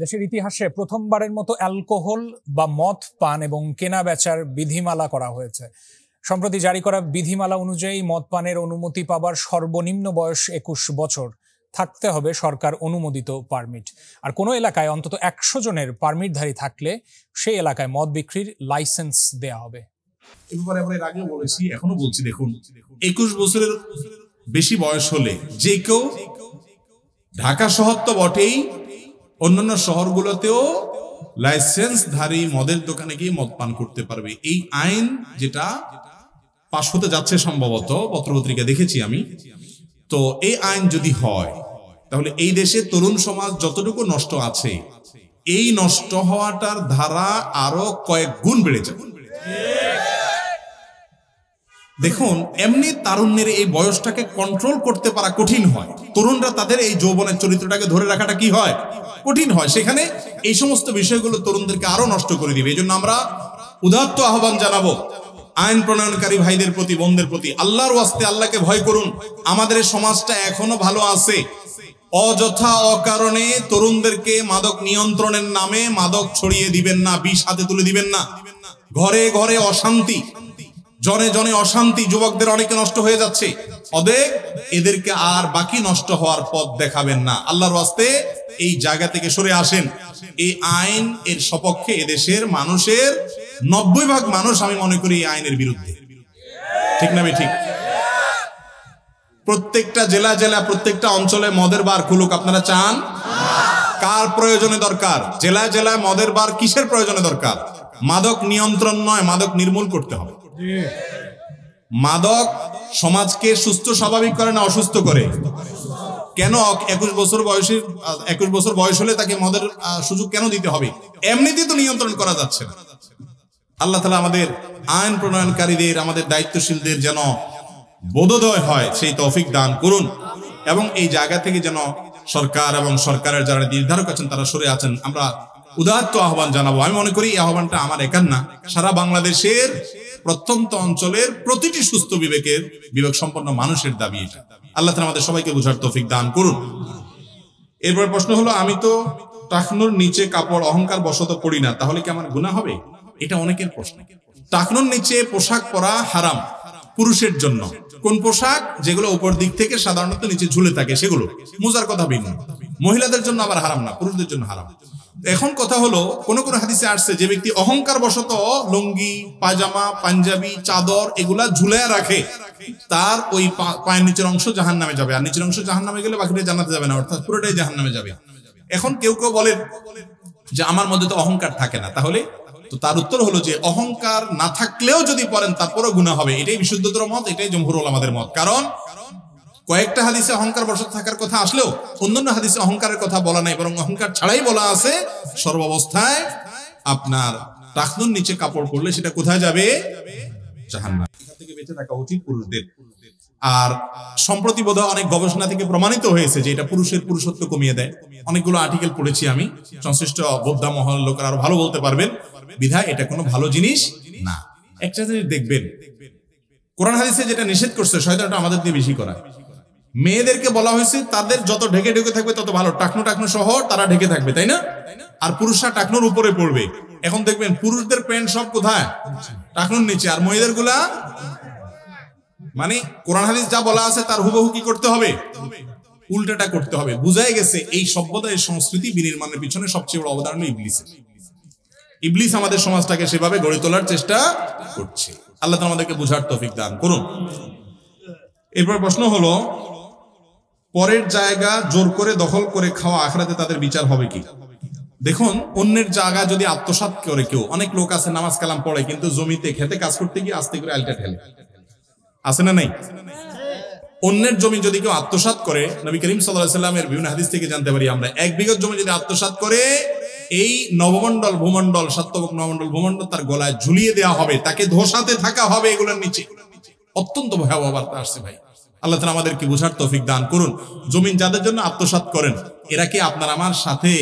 দেশের ইতিহাসে প্রথমবারের মতো অ্যালকোহল বা মদ পান এবং কেনা বেচার বিধিমালা করা হয়েছে সম্প্রতি জারি করা বিধিমালা অনুযায়ী মদ পানের অনুমতি পাবার সর্বনিম্ন বয়স একুশ বছর থাকতে হবে সরকার অনুমোদিত পারমিট আর কোনো এলাকায় অন্তত একশো জনের পারমিটধারী থাকলে সেই এলাকায় মদ বিক্রির লাইসেন্স দেয়া হবে এখনো বলছি দেখুন একুশ বছরের বেশি বয়স হলে যে কেউ ঢাকা শহর তো বটেই অন্যান্য শহরগুলোতেও লাইসেন্সধারী মদের দোকানে গিয়ে মদ পান করতে পারবে এই আইন যেটা পাশ হতে যাচ্ছে সম্ভবত পত্রপত্রিকা দেখেছি আমি তো এই আইন যদি হয় তাহলে এই দেশে তরুণ সমাজ যতটুকু নষ্ট আছে এই নষ্ট হওয়াটার ধারা আরো কয়েক গুণ বেড়ে যাবে দেখুন এমনি তারুণ্যের এই বয়সটাকে কন্ট্রোল করতে পারা কঠিন হয় তরুণরা তাদের এই যৌবনের চরিত্রটাকে ধরে রাখাটা কি হয় কঠিন হয় সেখানে এই সমস্ত বিষয়গুলো তরুণদেরকে আরো নষ্ট করে দিবে এই জন্য আমরা উদাত্ত আহ্বান জানাবো আইন প্রণয়নকারী ভাইদের প্রতি বন্ধের প্রতি আল্লাহর ওয়াস্তে আল্লাহকে ভয় করুন আমাদের সমাজটা এখনো ভালো আছে অযথা অকারণে তরুণদেরকে মাদক নিয়ন্ত্রণের নামে মাদক ছড়িয়ে দিবেন না বিষ হাতে তুলে দিবেন না ঘরে ঘরে অশান্তি জনে জনে অশান্তি যুবকদের অনেকে নষ্ট হয়ে যাচ্ছে অদেব এদেরকে আর বাকি নষ্ট হওয়ার পথ দেখাবেন না আল্লাহর আস্তে এই জায়গা থেকে সরে আসেন এই আইন এর সপক্ষে এদেশের মানুষের নব্বই ভাগ মানুষ আমি মনে করি এই আইনের বিরুদ্ধে ঠিক না ঠিক প্রত্যেকটা জেলা জেলা প্রত্যেকটা অঞ্চলে মদের বার খুলুক আপনারা চান কার প্রয়োজনে দরকার জেলা জেলায় মদের বার কিসের প্রয়োজনে দরকার মাদক নিয়ন্ত্রণ নয় মাদক নির্মূল করতে হবে মাদক সমাজকে সুস্থ স্বাভাবিক করে না অসুস্থ করে কেন একুশ বছর বয়সে একুশ বছর বয়স হলে তাকে মদের সুযোগ কেন দিতে হবে এমনিতে তো নিয়ন্ত্রণ করা যাচ্ছে না আল্লাহ তালা আমাদের আইন প্রণয়নকারীদের আমাদের দায়িত্বশীলদের যেন বোধোদয় হয় সেই তফিক দান করুন এবং এই জায়গা থেকে যেন সরকার এবং সরকারের যারা নির্ধারক আছেন তারা সরে আছেন আমরা উদাহত্ত আহ্বান জানাবো আমি মনে করি এই আহ্বানটা আমার একার না সারা বাংলাদেশের প্রত্যন্ত অঞ্চলের প্রতিটি সুস্থ বিবেকের বিবেক সম্পন্ন মানুষের দাবি এটা আল্লাহ তালা আমাদের সবাইকে বুঝার তফিক দান করুন এরপর প্রশ্ন হলো আমি তো টাকনুর নিচে কাপড় অহংকার বশত করি না তাহলে কি আমার গুণা হবে এটা অনেকের প্রশ্ন টাকনুর নিচে পোশাক পরা হারাম পুরুষের জন্য কোন পোশাক যেগুলো উপর দিক থেকে সাধারণত নিচে ঝুলে থাকে সেগুলো মোজার কথা ভিন্ন মহিলাদের জন্য আবার হারাম না পুরুষদের জন্য হারাম এখন কথা হলো কোন কোন হাদিসে আসছে যে ব্যক্তি অহংকার বশত লুঙ্গি পাজামা পাঞ্জাবি চাদর এগুলা ঝুলাইয়া রাখে তার ওই পায়ের নিচের অংশ জাহান নামে যাবে আর নিচের অংশ জাহান নামে গেলে বাকিটা জানাতে যাবে না অর্থাৎ পুরোটাই জাহান নামে যাবে এখন কেউ কেউ বলেন যে আমার মধ্যে তো অহংকার থাকে না তাহলে তো তার উত্তর হলো যে অহংকার না থাকলেও যদি পড়েন তারপরও গুণা হবে এটাই বিশুদ্ধতর মত এটাই জমহুরুল আমাদের মত কারণ কয়েকটা হাদিসে অহংকার বসত থাকার কথা আসলেও অন্যান্য হাদিসে অহংকারের কথা বলা নাই বরং অহংকার ছাড়াই বলা আছে সর্বাবস্থায় আপনার টাকনুর নিচে কাপড় পরলে সেটা কোথায় যাবে আর সম্প্রতি বোধহয় অনেক গবেষণা থেকে প্রমাণিত হয়েছে যে এটা পুরুষের পুরুষত্ব কমিয়ে দেয় অনেকগুলো আর্টিকেল পড়েছি আমি সংশ্লিষ্ট বোদ্ধা মহল লোকের আরো ভালো বলতে পারবেন বিধায় এটা কোনো ভালো জিনিস না একটা জিনিস দেখবেন কোরআন হাদিসে যেটা নিষেধ করছে শয়তানটা আমাদের দিয়ে বেশি করা মেয়েদেরকে বলা হয়েছে তাদের যত ঢেকে ঢেকে থাকবে তত ভালো টাকনো টাকনো সহ তারা ঢেকে থাকবে তাই না আর পুরুষরা টাকনোর উপরে পড়বে এখন দেখবেন পুরুষদের প্যান্ট সব কোথায় টাকনোর নিচে আর মহিলাদের গুলা মানে কোরআন হাদিস যা বলা আছে তার হুবহু কি করতে হবে উল্টাটা করতে হবে বুঝাই গেছে এই সভ্যতা এই সংস্কৃতি বিনির্মাণের পিছনে সবচেয়ে বড় অবদান ইবলিস ইবলিস আমাদের সমাজটাকে সেভাবে গড়ে তোলার চেষ্টা করছে আল্লাহ আমাদেরকে বুঝার তফিক দান করুন এরপর প্রশ্ন হলো পরের জায়গা জোর করে দখল করে খাওয়া আখড়াতে তাদের বিচার হবে কি দেখুন অন্যের জায়গা যদি আত্মসাত করে কেউ অনেক লোক আছে নামাজ কালাম পড়ে কিন্তু জমিতে খেতে কাজ করতে গিয়ে আস্তে করে আলটা ঠেলে আছে না নাই অন্যের জমি যদি কেউ আত্মসাত করে নবী করিম সাল্লামের বিভিন্ন হাদিস থেকে জানতে পারি আমরা এক বিঘত জমি যদি আত্মসাত করে এই নবমন্ডল ভূমন্ডল সাত্যবক নবমন্ডল ভূমন্ডল তার গলায় ঝুলিয়ে দেওয়া হবে তাকে ধোসাতে থাকা হবে এগুলোর নিচে অত্যন্ত ভয়াবহ বার্তা আসছে ভাই আল্লাহ তালা আমাদেরকে বোঝার তৌফিক দান করুন জমিন যাদের জন্য আত্মসাত করেন এরা কি আপনার আমার সাথে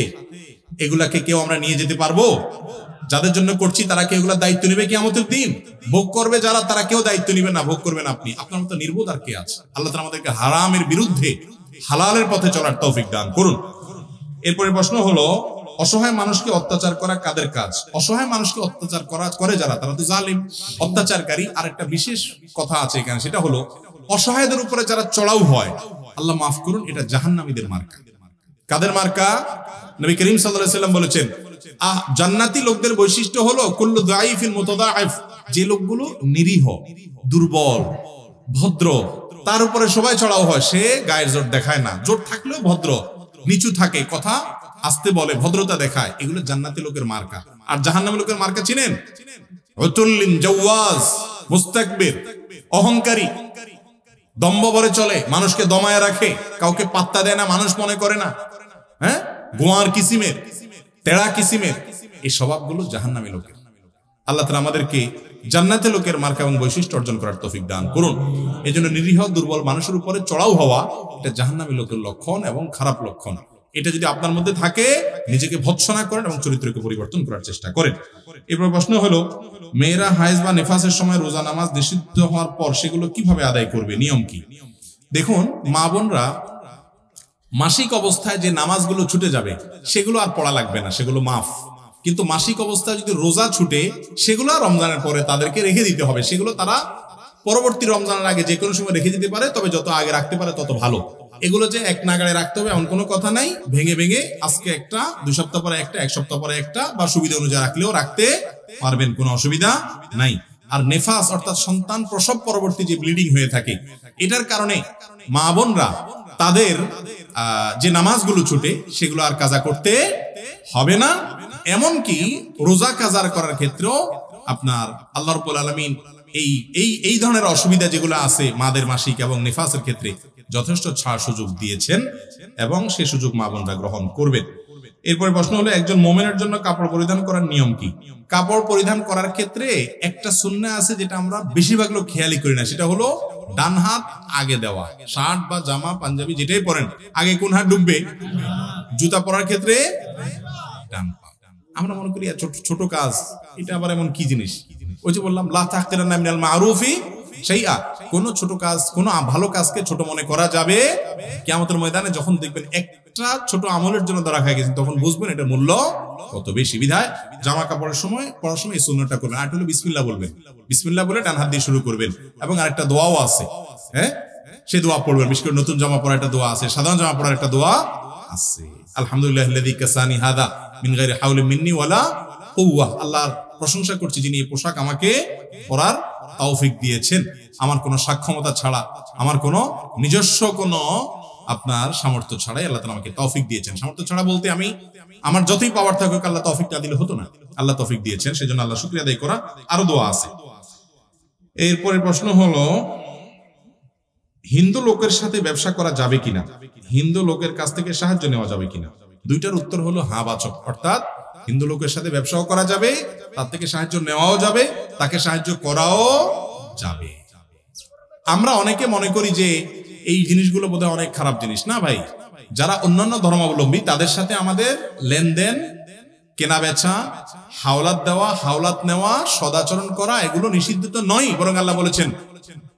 এগুলাকে কেউ আমরা নিয়ে যেতে পারবো যাদের জন্য করছি তারা কেউ এগুলা দায়িত্ব নেবে কি আমাদের দিন ভোগ করবে যারা তারা কেউ দায়িত্ব নেবে না ভোগ করবেন আপনি আপনার মতো নির্বোধ আর কে আছে আল্লাহ তালা আমাদেরকে হারামের বিরুদ্ধে হালালের পথে চলার তৌফিক দান করুন এরপরে প্রশ্ন হলো অসহায় মানুষকে অত্যাচার করা কাদের কাজ অসহায় মানুষকে অত্যাচার করা করে যারা তারা তো জালিম অত্যাচারকারী আর একটা বিশেষ কথা আছে এখানে সেটা হলো অসহায়দের উপরে যারা চড়াও হয় আল্লাহ মাফ করুন এটা জাহান্নামীদের মার্কা কাদের মার্কা নবী করিম সাল্লাম বলেছেন আহ জান্নাতি লোকদের বৈশিষ্ট্য হলো কুল্লু যে লোকগুলো নিরীহ দুর্বল ভদ্র তার উপরে সবাই চড়াও হয় সে গায়ের জোর দেখায় না জোর থাকলেও ভদ্র নিচু থাকে কথা আসতে বলে ভদ্রতা দেখায় এগুলো জান্নাতি লোকের মার্কা আর জাহান্নামি লোকের মার্কা চিনেন অতুল্লিন জওয়াজ মুস্তাকবির অহংকারী দম্ভ ভরে চলে মানুষকে দমায় রাখে কাউকে পাত্তা দেয় না মানুষ মনে করে না হ্যাঁ গোয়ার কিসিমের তেড়া কিসিমের এই স্বভাবগুলো জাহান্নামী লোকের আল্লাহ তালা আমাদেরকে জান্নাতে লোকের মার্কা এবং বৈশিষ্ট্য অর্জন করার তফিক দান করুন এই জন্য নিরীহ দুর্বল মানুষের উপরে চড়াও হওয়া এটা জাহান্নামী লোকের লক্ষণ এবং খারাপ লক্ষণ এটা যদি আপনার মধ্যে থাকে নিজেকে ভৎসনা করেন এবং চরিত্রকে পরিবর্তন করার চেষ্টা করেন এরপর প্রশ্ন হলো মেয়েরা হাইজ বা নেফাসের সময় রোজা নামাজ নিষিদ্ধ হওয়ার পর সেগুলো কিভাবে আদায় করবে নিয়ম কি দেখুন মা বোনরা মাসিক অবস্থায় যে নামাজগুলো ছুটে যাবে সেগুলো আর পড়া লাগবে না সেগুলো মাফ কিন্তু মাসিক অবস্থায় যদি রোজা ছুটে সেগুলো রমজানের পরে তাদেরকে রেখে দিতে হবে সেগুলো তারা পরবর্তী রমজানের আগে যে কোনো সময় রেখে দিতে পারে তবে যত আগে রাখতে পারে তত ভালো এগুলো যে এক নাগাড়ে রাখতে হবে এমন কোনো কথা নাই ভেঙে ভেঙে আজকে একটা দুই সপ্তাহ পরে একটা এক সপ্তাহ পরে একটা বা সুবিধা অনুযায়ী রাখলেও রাখতে পারবেন কোনো অসুবিধা নাই আর নেফাস অর্থাৎ সন্তান প্রসব পরবর্তী যে ব্লিডিং হয়ে থাকে এটার কারণে মা বোনরা তাদের যে নামাজগুলো ছুটে সেগুলো আর কাজা করতে হবে না এমন কি রোজা কাজার করার ক্ষেত্রেও আপনার আল্লাহর রবুল আলমিন এই এই এই ধরনের অসুবিধা যেগুলো আছে মাদের মাসিক এবং নেফাসের ক্ষেত্রে যথেষ্ট ছাড় সুযোগ দিয়েছেন এবং সে সুযোগ মা বোনরা গ্রহণ করবেন এরপরে প্রশ্ন হলো একজন মোমেনের জন্য কাপড় পরিধান করার নিয়ম কি কাপড় পরিধান করার ক্ষেত্রে একটা শূন্য আছে যেটা আমরা বেশিরভাগ লোক খেয়ালি করি না সেটা হলো ডান হাত আগে দেওয়া শার্ট বা জামা পাঞ্জাবি যেটাই পরেন আগে কোন হাত ডুববে জুতা পরার ক্ষেত্রে ডান আমরা মনে করি ছোট ছোট কাজ এটা আবার এমন কি জিনিস ওই যে বললাম লাফ থাকতে না মারুফি সেই কোনো ছোট কাজ কোনো ভালো কাজকে ছোট মনে করা যাবে কেমতের ময়দানে যখন দেখবেন একটা ছোট আমলের জন্য ধরা খাই গেছে তখন বুঝবেন এটা মূল্য কত বেশি বিধায় জামা কাপড়ের সময় পড়ার সময় এই সুন্নটা করবেন আর হলো বিসমিল্লা বলবেন বিসমিল্লা বলে ডান হাত দিয়ে শুরু করবেন এবং আরেকটা দোয়াও আছে হ্যাঁ সে দোয়া পড়বেন বিশেষ করে নতুন জামা পড়ার একটা দোয়া আছে সাধারণ জামা পড়ার একটা দোয়া আছে আলহামদুলিল্লাহ কাসানি হাউলি মিন্নি ওয়ালা আল্লাহর প্রশংসা করছি যিনি এই পোশাক আমাকে পরার তৌফিক দিয়েছেন আমার কোনো সক্ষমতা ছাড়া আমার কোনো নিজস্ব কোনো আপনার সামর্থ্য ছাড়াই আল্লাহ তালা আমাকে তৌফিক দিয়েছেন সামর্থ্য ছাড়া বলতে আমি আমার যতই পাওয়ার থাকুক আল্লাহ তৌফিক না দিলে হতো না আল্লাহ তৌফিক দিয়েছেন সেই জন্য আল্লাহ শুক্রিয়া আদায় করা আরো দোয়া আছে এরপরে প্রশ্ন হলো হিন্দু লোকের সাথে ব্যবসা করা যাবে কিনা হিন্দু লোকের কাছ থেকে সাহায্য নেওয়া যাবে কিনা দুইটার উত্তর হলো হা হ্যাঁ, বাচক অর্থাৎ হিন্দু লোকের সাথে ব্যবসাও করা যাবে তার থেকে সাহায্য নেওয়াও যাবে তাকে সাহায্য করাও যাবে আমরা অনেকে মনে করি যে এই জিনিসগুলো বোধহয় অনেক খারাপ জিনিস না ভাই যারা অন্যান্য ধর্মাবলম্বী তাদের সাথে আমাদের লেনদেন কেনা বেচা হাওলাত দেওয়া হাওলাত নেওয়া সদাচরণ করা এগুলো নিষিদ্ধ তো নয় বরং আল্লাহ বলেছেন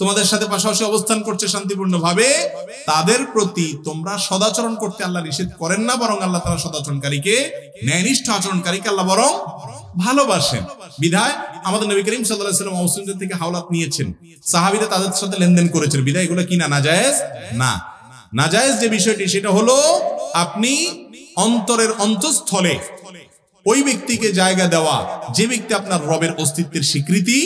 তোমাদের সাথে পাশাপাশি অবস্থান করছে শান্তিপূর্ণভাবে তাদের প্রতি তোমরা সদাচরণ করতে আল্লাহ নিষেধ করেন না বরং আল্লাহ তারা সদাচরণকারীকে ন্যায়নিষ্ঠ আচরণকারীকে আল্লাহ বরং ভালোবাসেন বিধায় আমাদের নবী করিম সাল্লাম মুসলিমদের থেকে হাওলাত নিয়েছেন সাহাবিরা তাদের সাথে লেনদেন করেছেন বিধায় এগুলো কি না নাজায়েজ না নাজায়েজ যে বিষয়টি সেটা হলো আপনি অন্তরের অন্তঃস্থলে ওই ব্যক্তিকে জায়গা দেওয়া যে ব্যক্তি আপনার রবের অস্তিত্বের স্বীকৃতি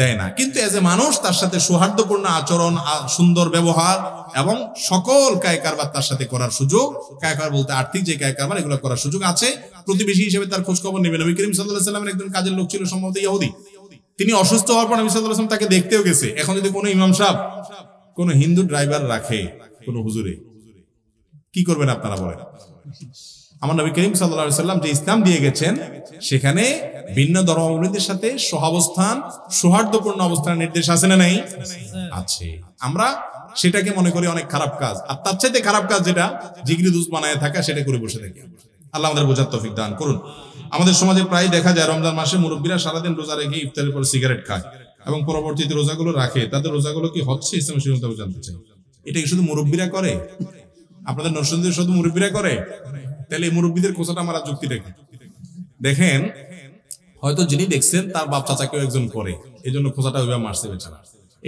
দেয় না কিন্তু এজ এ মানুষ তার সাথে সৌহার্দ্যপূর্ণ আচরণ সুন্দর ব্যবহার এবং সকল কায় কারবার তার সাথে করার সুযোগ কায় কারবার বলতে আর্থিক যে কায় কারবার এগুলো করার সুযোগ আছে প্রতিবেশী হিসেবে তার খোঁজ খবর নেবে নবী করিম সাল্লাহ সাল্লামের একজন কাজের লোক ছিল সম্ভবত ইয়াহুদি তিনি অসুস্থ হওয়ার পর নবী সাল্লাহ তাকে দেখতেও গেছে এখন যদি কোনো ইমাম সাহেব কোনো হিন্দু ড্রাইভার রাখে কোনো হুজুরে কি করবেন আপনারা বলেন আমার নবী করিম সাল্লা সাল্লাম যে ইসলাম দিয়ে গেছেন সেখানে ভিন্ন ধর্মাবলীদের সাথে সহাবস্থান সৌহার্দ্যপূর্ণ অবস্থানের নির্দেশ আছে না নাই আছে আমরা সেটাকে মনে করি অনেক খারাপ কাজ আর তার চাইতে খারাপ কাজ যেটা জিগরি দুধ বানায় থাকা সেটা করে বসে থাকি আল্লাহ আমাদের বোঝার তফিক দান করুন আমাদের সমাজে প্রায় দেখা যায় রমজান মাসে মুরব্বীরা সারাদিন রোজা রেখে ইফতারের পর সিগারেট খায় এবং পরবর্তীতে রোজাগুলো রাখে তাদের রোজাগুলো কি হচ্ছে ইসলাম সেরকম জানতে চাই এটা কি শুধু মুরব্বীরা করে আপনাদের নরসিংদীর শুধু মুরব্বীরা করে তাহলে এই মুরব্বীদের কোচাটা মারা যুক্তি রেখে দেখেন হয়তো যিনি দেখছেন তার বাপ চাচা কেউ একজন করে এই জন্য খোঁচাটা ওইভাবে মারছে বেচারা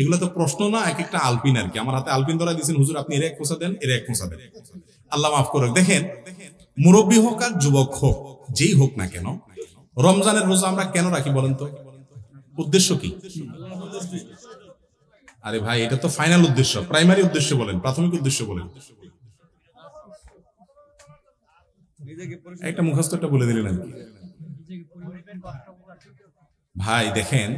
এগুলো তো প্রশ্ন না এক একটা আলপিন আর কি আমার হাতে আলপিন ধরা দিয়েছেন হুজুর আপনি এর এক খোঁচা দেন এর এক খোঁচা দেন আল্লাহ মাফ করুক দেখেন মুরব্বী হোক আর যুবক হোক যেই হোক না কেন রমজানের রোজা আমরা কেন রাখি বলেন তো উদ্দেশ্য কি আরে ভাই এটা তো ফাইনাল উদ্দেশ্য প্রাইমারি উদ্দেশ্য বলেন প্রাথমিক উদ্দেশ্য বলেন একটা মুখস্থটা বলে দিলেন আমি ভাই দেখেন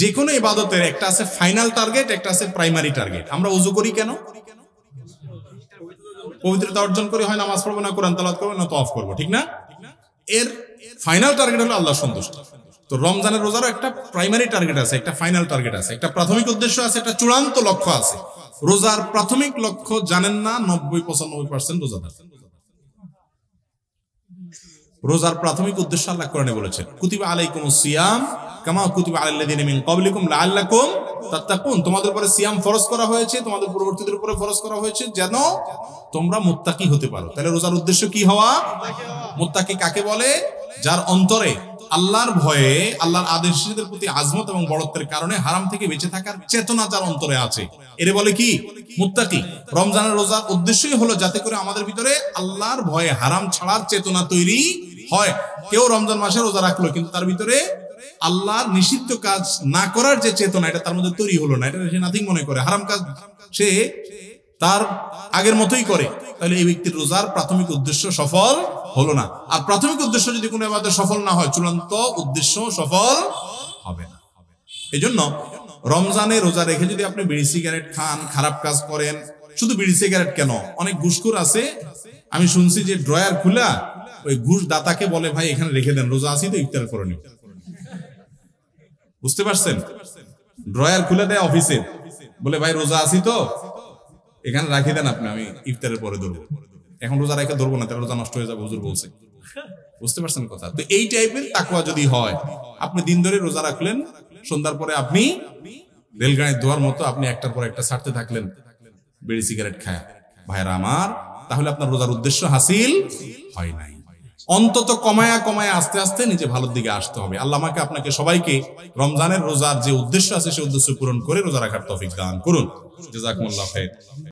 যে কোনো ইবাদতের একটা আছে ফাইনাল টার্গেট একটা আছে প্রাইমারি টার্গেট আমরা উজু করি কেন পবিত্রতা অর্জন করি হয় নামাজ পড়বো না কোরআন তালাত করবো না তফ করবো ঠিক না এর ফাইনাল টার্গেট হলো আল্লাহ সন্তুষ্ট তো রমজানের রোজারও একটা প্রাইমারি টার্গেট আছে একটা ফাইনাল টার্গেট আছে একটা প্রাথমিক উদ্দেশ্য আছে একটা চূড়ান্ত লক্ষ্য আছে রোজার প্রাথমিক লক্ষ্য জানেন না নব্বই পঁচানব্বই পার্সেন্ট রোজাদার রোজার প্রাথমিক উদ্দেশ্য আল্লাহ কোরআনে বলেছেন কুতিবা আলাইকুম সিয়াম কামা কুতিবা আলাল্লাযিন মিন ক্বাবলিকুম লাআল্লাকুম তাত্তাকুন তোমাদের উপরে সিয়াম ফরজ করা হয়েছে তোমাদের পূর্ববর্তীদের উপরে ফরজ করা হয়েছে যেন তোমরা মুত্তাকি হতে পারো তাহলে রোজার উদ্দেশ্য কি হওয়া মুত্তাকি কাকে বলে যার অন্তরে আল্লাহর ভয়ে আল্লাহর আদেশের প্রতি আজমত এবং বড়ত্বের কারণে হারাম থেকে বেঁচে থাকার চেতনা যার অন্তরে আছে এর বলে কি মুত্তাকি রমজানের রোজার উদ্দেশ্যই হলো যাতে করে আমাদের ভিতরে আল্লাহর ভয়ে হারাম ছাড়ার চেতনা তৈরি হয় কেউ রমজান মাসে রোজা রাখলো কিন্তু তার ভিতরে আল্লাহর নিষিদ্ধ কাজ না করার যে চেতনা এটা তার মধ্যে তৈরি হলো না এটা সে নাথিং মনে করে হারাম কাজ সে তার আগের মতোই করে তাহলে এই ব্যক্তির রোজার প্রাথমিক উদ্দেশ্য সফল হলো না আর প্রাথমিক উদ্দেশ্য যদি কোনো আমাদের সফল না হয় চূড়ান্ত উদ্দেশ্য সফল হবে না এই জন্য রমজানে রোজা রেখে যদি আপনি বিড়ি সিগারেট খান খারাপ কাজ করেন শুধু বিড়ি সিগারেট কেন অনেক ঘুষখুর আছে আমি শুনছি যে ড্রয়ার খুলা ওই ঘুষ দাতাকে বলে ভাই এখানে রেখে দেন রোজা আসি তো ইফতার করে নিও বুঝতে পারছেন ড্রয়ার খুলে দেয় অফিসে বলে ভাই রোজা আসি তো এখানে রাখি দেন আপনি আমি ইফতারের পরে ধরবো এখন রোজা রেখে ধরবো না তাহলে রোজা নষ্ট হয়ে যাবে হুজুর বলছে বুঝতে পারছেন কথা তো এই টাইপের তাকুয়া যদি হয় আপনি দিন ধরে রোজা রাখলেন সন্ধ্যার পরে আপনি রেলগাড়ির দোয়ার মতো আপনি একটার পর একটা ছাড়তে থাকলেন বিড়ি সিগারেট খায় ভাইরা আমার তাহলে আপনার রোজার উদ্দেশ্য হাসিল হয় নাই অন্তত কমায়া কমায়া আস্তে আস্তে নিজে ভালোর দিকে আসতে হবে আল্লাহ আমাকে আপনাকে সবাইকে রমজানের রোজার যে উদ্দেশ্য আছে সেই উদ্দেশ্য পূরণ করে রোজা রাখার তফিক দান করুন জাজাকুমুল্লাহ